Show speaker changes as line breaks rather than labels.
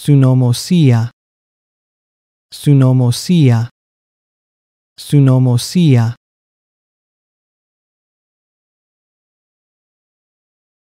Sunomosía. Sunomosía. Sunomosía.